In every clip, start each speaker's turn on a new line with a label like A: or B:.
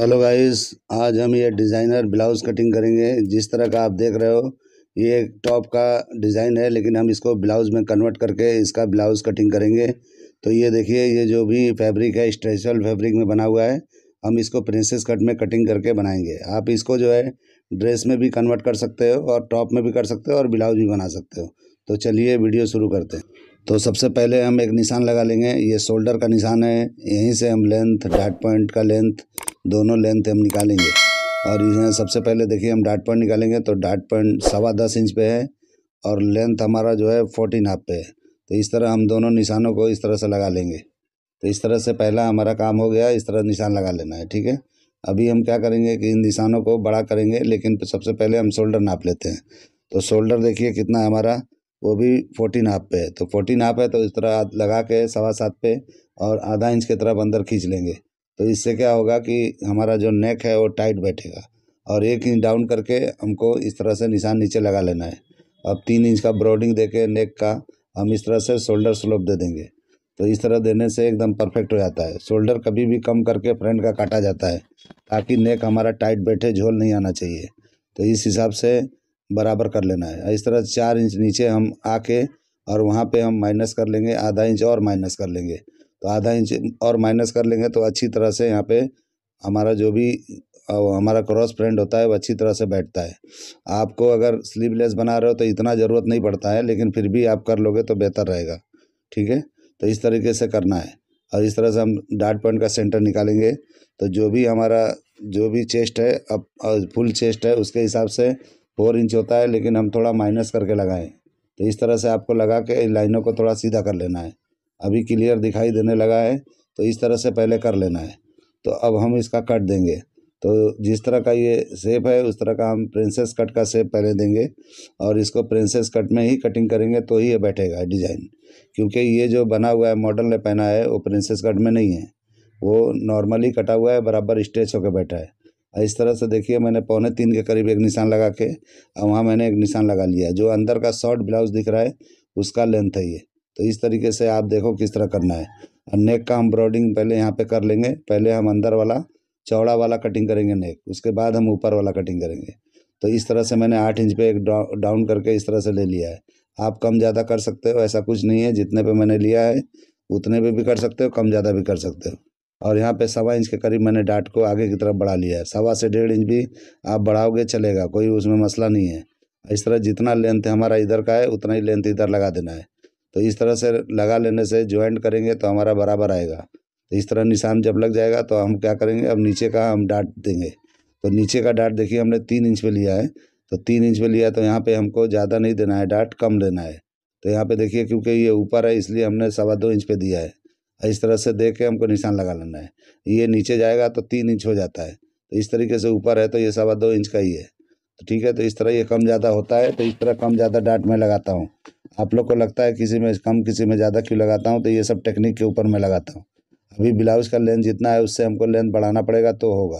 A: Hello guys आज हम ये डिज़ाइनर ब्लाउज़ कटिंग करेंगे जिस तरह का आप देख रहे हो ये एक टॉप का डिज़ाइन है लेकिन हम इसको ब्लाउज़ में कन्वर्ट करके इसका ब्लाउज़ कटिंग करेंगे तो ये देखिए ये जो भी फैब्रिक है स्ट्रेचल फैब्रिक में बना हुआ है हम इसको प्रिंसेस कट में कटिंग करके बनाएंगे आप इसको जो है ड्रेस में भी कन्वर्ट कर सकते हो और टॉप में भी कर सकते हो और ब्लाउज भी बना सकते हो तो चलिए वीडियो शुरू करते हैं तो सबसे पहले हम एक निशान लगा लेंगे ये शोल्डर का निशान है यहीं से हम लेंथ डाट पॉइंट का लेंथ दोनों लेंथ हम निकालेंगे और यहाँ सबसे पहले देखिए हम डाट पॉइंट निकालेंगे तो डाट पॉइंट सवा दस इंच पे है और लेंथ हमारा जो है फोर्टीन हाफ पे है तो इस तरह हम दोनों निशानों को इस तरह से लगा लेंगे तो इस तरह से पहला हमारा काम हो गया इस तरह निशान लगा लेना है ठीक है अभी हम क्या करेंगे कि इन निशानों को बड़ा करेंगे लेकिन सबसे पहले हम शोल्डर नाप लेते हैं तो शोल्डर देखिए कितना है हमारा वो भी फोर्टीन हाफ पे है तो फोर्टीन हाफ है तो इस तरह लगा के सवा सात पे और आधा इंच की तरफ अंदर खींच लेंगे तो इससे क्या होगा कि हमारा जो नेक है वो टाइट बैठेगा और एक इंच डाउन करके हमको इस तरह से निशान नीचे लगा लेना है अब तीन इंच का ब्रॉडिंग दे के नेक का हम इस तरह से शोल्डर स्लोप दे देंगे तो इस तरह देने से एकदम परफेक्ट हो जाता है शोल्डर कभी भी कम करके फ्रंट का काटा जाता है ताकि नेक हमारा टाइट बैठे झोल नहीं आना चाहिए तो इस हिसाब से बराबर कर लेना है इस तरह चार इंच नीचे हम आके और वहाँ पे हम माइनस कर लेंगे आधा इंच और माइनस कर लेंगे तो आधा इंच और माइनस कर लेंगे तो अच्छी तरह से यहाँ पे हमारा जो भी हमारा क्रॉस प्रिंट होता है वो अच्छी तरह से बैठता है आपको अगर स्लीवलेस बना रहे हो तो इतना ज़रूरत नहीं पड़ता है लेकिन फिर भी आप कर लोगे तो बेहतर रहेगा ठीक है तो इस तरीके से करना है और इस तरह से हम डार्ट पॉइंट का सेंटर निकालेंगे तो जो भी हमारा जो भी चेस्ट है अब फुल चेस्ट है उसके हिसाब से फोर इंच होता है लेकिन हम थोड़ा माइनस करके लगाएं तो इस तरह से आपको लगा के लाइनों को थोड़ा सीधा कर लेना है अभी क्लियर दिखाई देने लगा है तो इस तरह से पहले कर लेना है तो अब हम इसका कट देंगे तो जिस तरह का ये सेप है उस तरह का हम प्रिंसेस कट का सेप पहले देंगे और इसको प्रिंसेस कट में ही कटिंग करेंगे तो ही ये बैठेगा डिजाइन क्योंकि ये जो बना हुआ है मॉडल ने पहना है वो प्रिंसेस कट में नहीं है वो नॉर्मली कटा हुआ है बराबर स्ट्रेच होकर बैठा है इस तरह से देखिए मैंने पौने तीन के करीब एक निशान लगा के और वहाँ मैंने एक निशान लगा लिया जो अंदर का शॉर्ट ब्लाउज दिख रहा है उसका लेंथ है ये तो इस तरीके से आप देखो किस तरह करना है और नेक का हम ब्रॉडिंग पहले यहाँ पे कर लेंगे पहले हम अंदर वाला चौड़ा वाला कटिंग करेंगे नेक उसके बाद हम ऊपर वाला कटिंग करेंगे तो इस तरह से मैंने आठ इंच पे एक डाउन करके इस तरह से ले लिया है आप कम ज़्यादा कर सकते हो ऐसा कुछ नहीं है जितने पे मैंने लिया है उतने पर भी कर सकते हो कम ज़्यादा भी कर सकते हो और यहाँ पर सवा इंच के करीब मैंने डाट को आगे की तरफ बढ़ा लिया है सवा से डेढ़ इंच भी आप बढ़ाओगे चलेगा कोई उसमें मसला नहीं है इस तरह जितना लेंथ हमारा इधर का है उतना ही लेंथ इधर लगा देना है तो इस तरह से लगा लेने से ज्वाइंट करेंगे तो हमारा बराबर आएगा तो इस तरह निशान जब लग जाएगा तो हम क्या करेंगे अब नीचे का हम डाट देंगे तो नीचे का डाट देखिए हमने तीन इंच पे लिया है तो तीन इंच पे लिया तो यहाँ पे हमको ज़्यादा नहीं देना है डाट कम लेना है तो यहाँ पे देखिए क्योंकि ये ऊपर है इसलिए हमने सवा दो इंच पे दिया है इस तरह से देख के हमको निशान लगा लेना है ये नीचे जाएगा तो तीन इंच हो जाता है तो इस तरीके से ऊपर है तो ये सवा दो इंच का ही है तो ठीक है तो इस तरह ये कम ज़्यादा होता है तो इस तरह कम ज़्यादा डाट मैं लगाता हूँ आप लोग को लगता है किसी में कम किसी में ज़्यादा क्यों लगाता हूँ तो ये सब टेक्निक के ऊपर मैं लगाता हूँ अभी ब्लाउज़ का लेंथ जितना है उससे हमको लेंथ बढ़ाना पड़ेगा तो होगा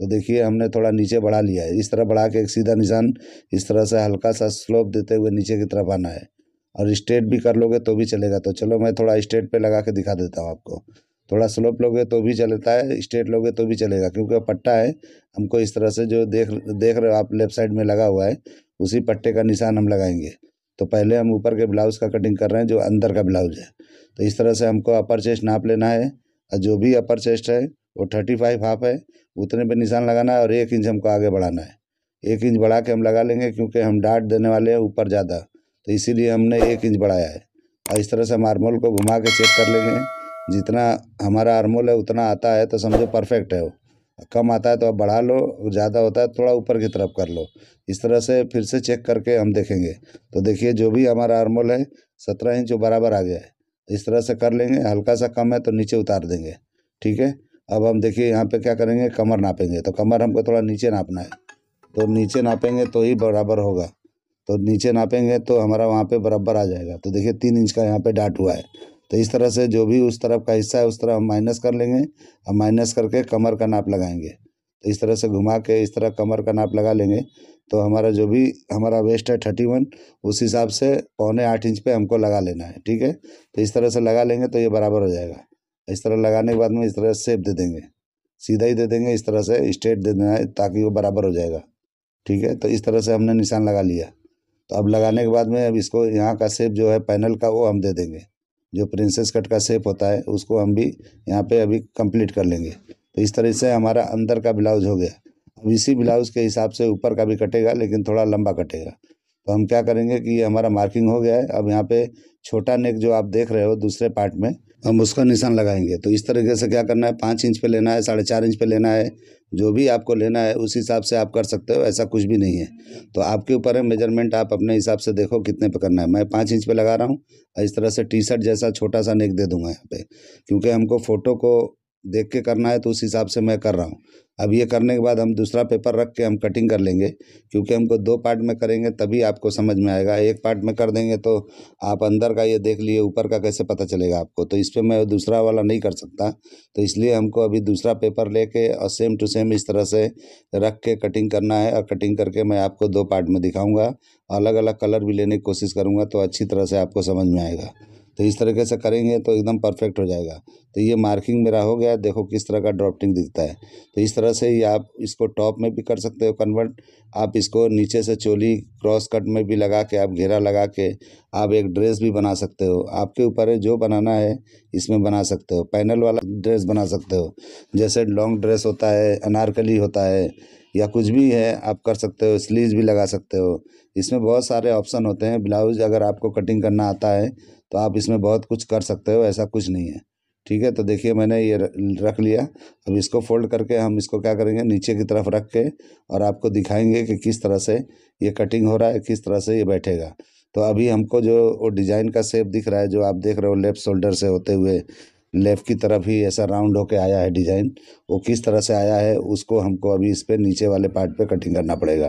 A: तो देखिए हमने थोड़ा नीचे बढ़ा लिया है इस तरह बढ़ा के एक सीधा निशान इस तरह से हल्का सा स्लोप देते हुए नीचे की तरफ आना है और स्ट्रेट भी कर लोगे तो भी चलेगा तो चलो मैं थोड़ा स्ट्रेट पे लगा के दिखा देता हूँ आपको थोड़ा स्लोप लोगे तो भी चलता है स्ट्रेट लोगे तो भी चलेगा क्योंकि पट्टा है हमको इस तरह से जो देख देख रहे हो आप लेफ्ट साइड में लगा हुआ है उसी पट्टे का निशान हम लगाएंगे तो पहले हम ऊपर के ब्लाउज़ का कटिंग कर रहे हैं जो अंदर का ब्लाउज है तो इस तरह से हमको अपर चेस्ट नाप लेना है और जो भी अपर चेस्ट है वो थर्टी फाइव हाफ है उतने पे निशान लगाना है और एक इंच हमको आगे बढ़ाना है एक इंच बढ़ा के हम लगा लेंगे क्योंकि हम डांट देने वाले हैं ऊपर ज़्यादा तो इसीलिए हमने एक इंच बढ़ाया है और इस तरह से हम आर्मोल को घुमा के चेक कर लेंगे जितना हमारा आर्मोल है उतना आता है तो समझो परफेक्ट है वो कम आता है तो आप बढ़ा लो ज़्यादा होता है तो थोड़ा ऊपर की तरफ कर लो इस तरह से फिर से चेक करके हम देखेंगे तो देखिए जो भी हमारा आर्मोल है सत्रह इंच बराबर आ गया है तो इस तरह से कर लेंगे हल्का सा कम है तो नीचे उतार देंगे ठीक है अब हम देखिए यहाँ पे क्या करेंगे कमर नापेंगे तो कमर हमको थोड़ा नीचे नापना है तो नीचे नापेंगे तो ही बराबर होगा तो नीचे नापेंगे तो हमारा वहाँ पे बराबर आ जाएगा तो देखिए तीन इंच का यहाँ पे डाट हुआ है तो इस तरह से जो भी उस तरफ का हिस्सा है उस तरफ हम माइनस कर लेंगे और माइनस करके कमर का नाप लगाएंगे तो इस तरह से घुमा के इस तरह कमर का नाप लगा लेंगे तो हमारा जो भी हमारा वेस्ट है थर्टी वन उस हिसाब से पौने आठ इंच पे हमको लगा लेना है ठीक है तो इस तरह से लगा लेंगे तो ये बराबर हो जाएगा इस तरह लगाने के बाद में इस तरह सेप दे देंगे सीधा ही दे देंगे इस तरह से स्ट्रेट दे देना है ताकि वो बराबर हो जाएगा ठीक है तो इस तरह से हमने निशान लगा लिया तो अब लगाने के बाद में अब इसको यहाँ का सेप जो है पैनल का वो हम दे देंगे जो प्रिंसेस कट का सेप होता है उसको हम भी यहाँ पे अभी कंप्लीट कर लेंगे तो इस तरह से हमारा अंदर का ब्लाउज हो गया अब इसी ब्लाउज के हिसाब से ऊपर का भी कटेगा लेकिन थोड़ा लंबा कटेगा तो हम क्या करेंगे कि हमारा मार्किंग हो गया है अब यहाँ पे छोटा नेक जो आप देख रहे हो दूसरे पार्ट में हम उसका निशान लगाएंगे तो इस तरीके से क्या करना है पाँच इंच पे लेना है साढ़े चार इंच पे लेना है जो भी आपको लेना है उस हिसाब से आप कर सकते हो ऐसा कुछ भी नहीं है तो आपके ऊपर है मेजरमेंट आप अपने हिसाब से देखो कितने पे करना है मैं पाँच इंच पे लगा रहा हूँ और इस तरह से टी शर्ट जैसा छोटा सा नेक दे दूंगा यहाँ पे क्योंकि हमको फ़ोटो को देख के करना है तो उस हिसाब से मैं कर रहा हूँ अब ये करने के बाद हम दूसरा पेपर रख के हम कटिंग कर लेंगे क्योंकि हमको दो पार्ट में करेंगे तभी आपको समझ में आएगा एक पार्ट में कर देंगे तो आप अंदर का ये देख लिए ऊपर का कैसे पता चलेगा आपको तो इस पर मैं दूसरा वाला नहीं कर सकता तो इसलिए हमको अभी दूसरा पेपर ले और सेम टू सेम इस तरह से रख के कटिंग करना है और कटिंग करके मैं आपको दो पार्ट में दिखाऊँगा अलग अलग कलर भी लेने की कोशिश करूँगा तो अच्छी तरह से आपको समझ में आएगा तो इस तरीके से करेंगे तो एकदम परफेक्ट हो जाएगा तो ये मार्किंग मेरा हो गया देखो किस तरह का ड्रॉपटिंग दिखता है तो इस तरह से ही आप इसको टॉप में भी कर सकते हो कन्वर्ट आप इसको नीचे से चोली क्रॉस कट में भी लगा के आप घेरा लगा के आप एक ड्रेस भी बना सकते हो आपके ऊपर है जो बनाना है इसमें बना सकते हो पैनल वाला ड्रेस बना सकते हो जैसे लॉन्ग ड्रेस होता है अनारकली होता है या कुछ भी है आप कर सकते हो स्लीज भी लगा सकते हो इसमें बहुत सारे ऑप्शन होते हैं ब्लाउज अगर आपको कटिंग करना आता है तो आप इसमें बहुत कुछ कर सकते हो ऐसा कुछ नहीं है ठीक है तो देखिए मैंने ये रख लिया अब इसको फोल्ड करके हम इसको क्या करेंगे नीचे की तरफ रख के और आपको दिखाएंगे कि किस तरह से ये कटिंग हो रहा है किस तरह से ये बैठेगा तो अभी हमको जो वो डिज़ाइन का सेप दिख रहा है जो आप देख रहे हो लेफ्ट शोल्डर से होते हुए लेफ़्ट की तरफ ही ऐसा राउंड होके आया है डिज़ाइन वो किस तरह से आया है उसको हमको अभी इस पर नीचे वाले पार्ट पे कटिंग करना पड़ेगा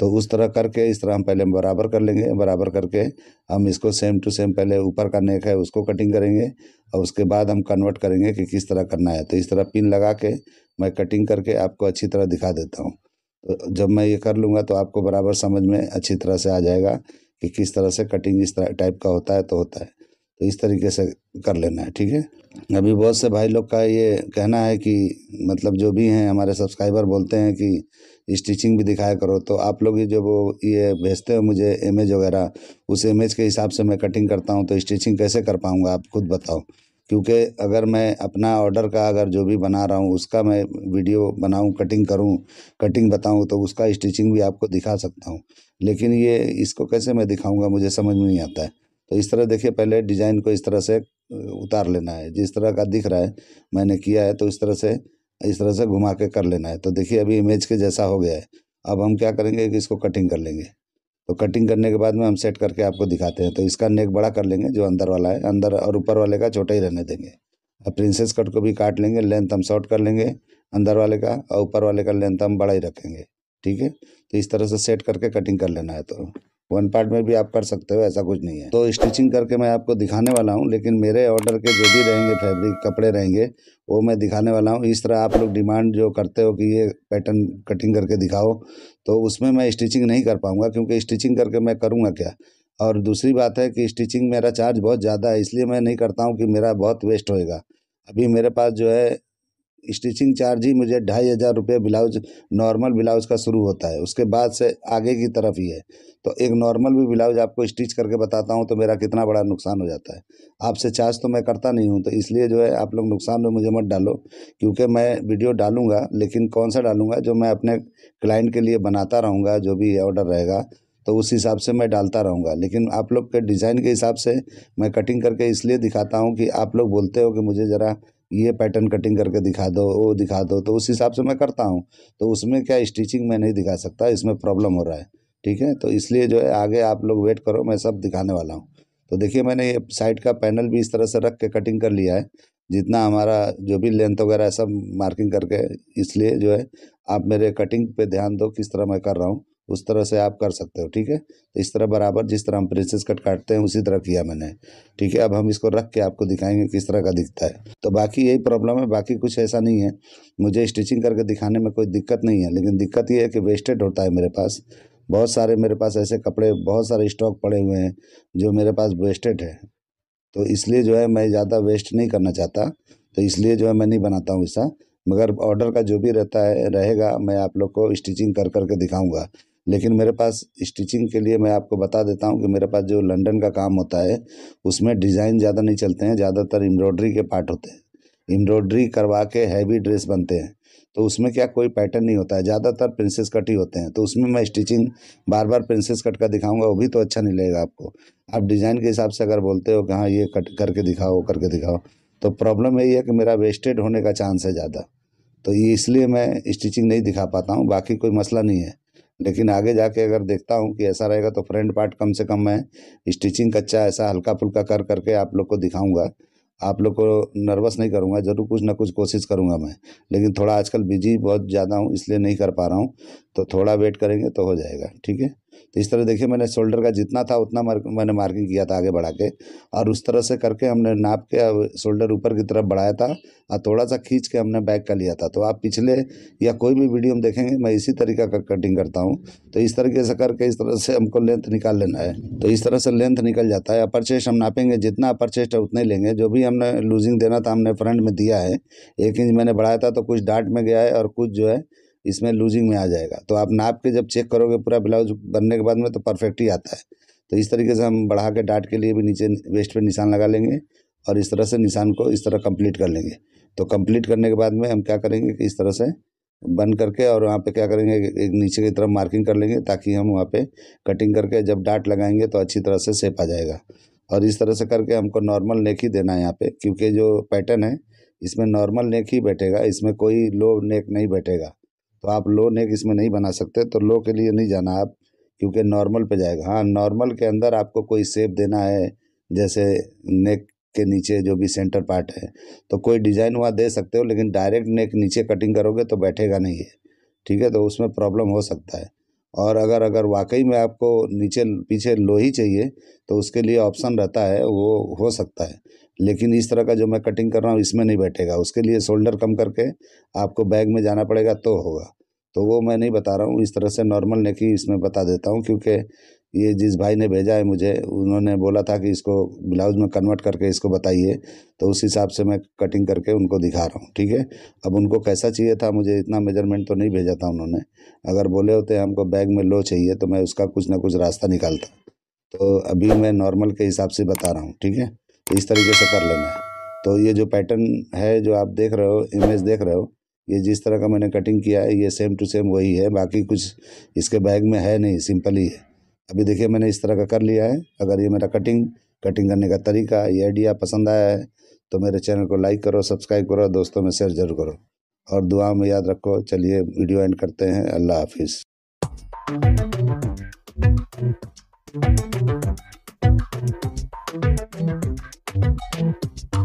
A: तो उस तरह करके इस तरह हम पहले बराबर कर लेंगे बराबर करके हम इसको सेम टू सेम पहले ऊपर का नेक है उसको कटिंग करेंगे और उसके बाद हम कन्वर्ट करेंगे कि किस तरह करना है तो इस तरह पिन लगा के मैं कटिंग करके आपको अच्छी तरह दिखा देता हूँ तो जब मैं ये कर लूँगा तो आपको बराबर समझ में अच्छी तरह से आ जाएगा कि किस तरह से कटिंग इस तरह टाइप का होता है तो होता है तो इस तरीके से कर लेना है ठीक है अभी बहुत से भाई लोग का ये कहना है कि मतलब जो भी हैं हमारे सब्सक्राइबर बोलते हैं कि स्टिचिंग भी दिखाया करो तो आप लोग जब वो ये भेजते हो मुझे इमेज वगैरह उस इमेज के हिसाब से मैं कटिंग करता हूँ तो स्टिचिंग कैसे कर पाऊँगा आप खुद बताओ क्योंकि अगर मैं अपना ऑर्डर का अगर जो भी बना रहा हूँ उसका मैं वीडियो बनाऊँ कटिंग करूँ कटिंग बताऊँ तो उसका स्टिचिंग भी आपको दिखा सकता हूँ लेकिन ये इसको कैसे मैं दिखाऊँगा मुझे समझ में नहीं आता है तो इस तरह देखिए पहले डिज़ाइन को इस तरह से उतार लेना है जिस तरह का दिख रहा है मैंने किया है तो इस तरह से इस तरह से घुमा के कर लेना है तो देखिए अभी इमेज के जैसा हो गया है अब हम क्या करेंगे कि इसको कटिंग कर लेंगे तो कटिंग करने के बाद में हम सेट करके आपको दिखाते हैं तो इसका नेक बड़ा कर लेंगे जो अंदर वाला है अंदर और ऊपर वाले का छोटा ही रहने देंगे अब प्रिंसेस कट को भी काट लेंगे लेंथ हम शॉर्ट कर लेंगे अंदर वाले का और ऊपर वाले का लेंथ हम बड़ा ही रखेंगे ठीक है तो इस तरह से सेट करके कटिंग कर लेना है तो वन पार्ट में भी आप कर सकते हो ऐसा कुछ नहीं है तो स्टिचिंग करके मैं आपको दिखाने वाला हूँ लेकिन मेरे ऑर्डर के जो भी रहेंगे फैब्रिक कपड़े रहेंगे वो मैं दिखाने वाला हूँ इस तरह आप लोग डिमांड जो करते हो कि ये पैटर्न कटिंग करके दिखाओ तो उसमें मैं स्टिचिंग नहीं कर पाऊँगा क्योंकि स्टिचिंग करके मैं करूँगा क्या और दूसरी बात है कि स्टिचिंग मेरा चार्ज बहुत ज़्यादा है इसलिए मैं नहीं करता हूँ कि मेरा बहुत वेस्ट होएगा अभी मेरे पास जो है स्टिचिंग चार्ज ही मुझे ढाई हज़ार रुपये ब्लाउज नॉर्मल ब्लाउज का शुरू होता है उसके बाद से आगे की तरफ ही है तो एक नॉर्मल भी ब्लाउज आपको स्टिच करके बताता हूँ तो मेरा कितना बड़ा नुकसान हो जाता है आपसे चार्ज तो मैं करता नहीं हूँ तो इसलिए जो है आप लोग नुकसान में मुझे मत डालो क्योंकि मैं वीडियो डालूंगा लेकिन कौन सा डालूंगा जो मैं अपने क्लाइंट के लिए बनाता रहूँगा जो भी ऑर्डर रहेगा तो उस हिसाब से मैं डालता रहूँगा लेकिन आप लोग के डिज़ाइन के हिसाब से मैं कटिंग करके इसलिए दिखाता हूँ कि आप लोग बोलते हो कि मुझे ज़रा ये पैटर्न कटिंग करके दिखा दो वो दिखा दो तो उस हिसाब से मैं करता हूँ तो उसमें क्या स्टिचिंग मैं नहीं दिखा सकता इसमें प्रॉब्लम हो रहा है ठीक है तो इसलिए जो है आगे आप लोग वेट करो मैं सब दिखाने वाला हूँ तो देखिए मैंने ये साइड का पैनल भी इस तरह से रख के कटिंग कर लिया है जितना हमारा जो भी लेंथ वगैरह सब मार्किंग करके इसलिए जो है आप मेरे कटिंग पे ध्यान दो किस तरह मैं कर रहा हूँ उस तरह से आप कर सकते हो ठीक है तो इस तरह बराबर जिस तरह हम प्रिंसेस कट काटते हैं उसी तरह किया मैंने ठीक है अब हम इसको रख के आपको दिखाएंगे किस तरह का दिखता है तो बाकी यही प्रॉब्लम है बाकी कुछ ऐसा नहीं है मुझे स्टिचिंग करके दिखाने में कोई दिक्कत नहीं है लेकिन दिक्कत ये है कि वेस्टेड होता है मेरे पास बहुत सारे मेरे पास ऐसे कपड़े बहुत सारे स्टॉक पड़े हुए हैं जो मेरे पास वेस्टेड है तो इसलिए जो है मैं ज़्यादा वेस्ट नहीं करना चाहता तो इसलिए जो है मैं नहीं बनाता हूँ ऐसा मगर ऑर्डर का जो भी रहता है रहेगा मैं आप लोग को स्टिचिंग कर करके दिखाऊंगा लेकिन मेरे पास स्टिचिंग के लिए मैं आपको बता देता हूँ कि मेरे पास जो लंदन का काम होता है उसमें डिज़ाइन ज़्यादा नहीं चलते हैं ज़्यादातर एम्ब्रॉयड्री के पार्ट होते हैं एम्ब्रॉयड्री करवा के हैवी ड्रेस बनते हैं तो उसमें क्या कोई पैटर्न नहीं होता है ज़्यादातर प्रिंसेस कट ही होते हैं तो उसमें मैं स्टिचिंग बार बार प्रिंसेस कट का दिखाऊंगा वो भी तो अच्छा नहीं लगेगा आपको आप डिज़ाइन के हिसाब से अगर बोलते हो कि हाँ ये कट करके दिखाओ वो करके दिखाओ तो प्रॉब्लम यही है कि मेरा वेस्टेड होने का चांस है ज़्यादा तो इसलिए मैं स्टिचिंग नहीं दिखा पाता हूँ बाकी कोई मसला नहीं है लेकिन आगे जाके अगर देखता हूँ कि ऐसा रहेगा तो फ्रंट पार्ट कम से कम मैं स्टिचिंग कच्चा ऐसा हल्का फुल्का कर करके आप लोग को दिखाऊंगा आप लोग को नर्वस नहीं करूँगा जरूर कुछ ना कुछ कोशिश करूँगा मैं लेकिन थोड़ा आजकल बिजी बहुत ज़्यादा हूँ इसलिए नहीं कर पा रहा हूँ तो थोड़ा वेट करेंगे तो हो जाएगा ठीक है तो इस तरह देखिए मैंने शोल्डर का जितना था उतना मार्क, मैंने मार्किंग किया था आगे बढ़ा के और उस तरह से करके हमने नाप के शोल्डर ऊपर की तरफ बढ़ाया था और थोड़ा सा खींच के हमने बैक का लिया था तो आप पिछले या कोई भी वीडियो में देखेंगे मैं इसी तरीका का कटिंग करता हूँ तो इस तरीके से करके इस तरह से हमको लेंथ निकाल लेना है तो इस तरह से लेंथ निकल जाता है अपर चेस्ट हम नापेंगे जितना अपर चेस्ट है उतना ही लेंगे जो भी हमने लूजिंग देना था हमने फ्रंट में दिया है एक इंच मैंने बढ़ाया था तो कुछ डांट में गया है और कुछ जो है इसमें लूजिंग में आ जाएगा तो आप नाप के जब चेक करोगे पूरा ब्लाउज बनने के बाद में तो परफेक्ट ही आता है तो इस तरीके से हम बढ़ा के डाट के लिए भी नीचे वेस्ट पे निशान लगा लेंगे और इस तरह से निशान को इस तरह कंप्लीट कर लेंगे तो कंप्लीट करने के बाद में हम क्या करेंगे कि इस तरह से बन करके और वहाँ पे क्या करेंगे एक नीचे की तरफ मार्किंग कर लेंगे ताकि हम वहाँ पे कटिंग करके जब डाट लगाएंगे तो अच्छी तरह से सेप आ जाएगा और इस तरह से करके हमको नॉर्मल नेक ही देना है यहाँ पे क्योंकि जो पैटर्न है इसमें नॉर्मल नेक ही बैठेगा इसमें कोई लो नेक नहीं बैठेगा तो आप लो नेक इसमें नहीं बना सकते तो लो के लिए नहीं जाना आप क्योंकि नॉर्मल पे जाएगा हाँ नॉर्मल के अंदर आपको कोई सेप देना है जैसे नेक के नीचे जो भी सेंटर पार्ट है तो कोई डिज़ाइन वहाँ दे सकते हो लेकिन डायरेक्ट नेक नीचे कटिंग करोगे तो बैठेगा नहीं है ठीक है तो उसमें प्रॉब्लम हो सकता है और अगर अगर वाकई में आपको नीचे पीछे लो ही चाहिए तो उसके लिए ऑप्शन रहता है वो हो सकता है लेकिन इस तरह का जो मैं कटिंग कर रहा हूँ इसमें नहीं बैठेगा उसके लिए शोल्डर कम करके आपको बैग में जाना पड़ेगा तो होगा तो वो मैं नहीं बता रहा हूँ इस तरह से नॉर्मल नेकिंग इसमें बता देता हूँ क्योंकि ये जिस भाई ने भेजा है मुझे उन्होंने बोला था कि इसको ब्लाउज में कन्वर्ट करके इसको बताइए तो उस हिसाब से मैं कटिंग करके उनको दिखा रहा हूँ ठीक है अब उनको कैसा चाहिए था मुझे इतना मेजरमेंट तो नहीं भेजा था उन्होंने अगर बोले होते हमको बैग में लो चाहिए तो मैं उसका कुछ ना कुछ रास्ता निकालता तो अभी मैं नॉर्मल के हिसाब से बता रहा हूँ ठीक है तो इस तरीके से कर लेना है तो ये जो पैटर्न है जो आप देख रहे हो इमेज देख रहे हो ये जिस तरह का मैंने कटिंग किया है ये सेम टू सेम वही है बाकी कुछ इसके बैग में है नहीं सिंपल ही है अभी देखिए मैंने इस तरह का कर लिया है अगर ये मेरा कटिंग कटिंग करने का तरीका ये आइडिया पसंद आया है तो मेरे चैनल को लाइक करो सब्सक्राइब करो दोस्तों में शेयर जरूर करो और दुआ में याद रखो चलिए वीडियो एंड करते हैं अल्लाह हाफिज़ Thank you.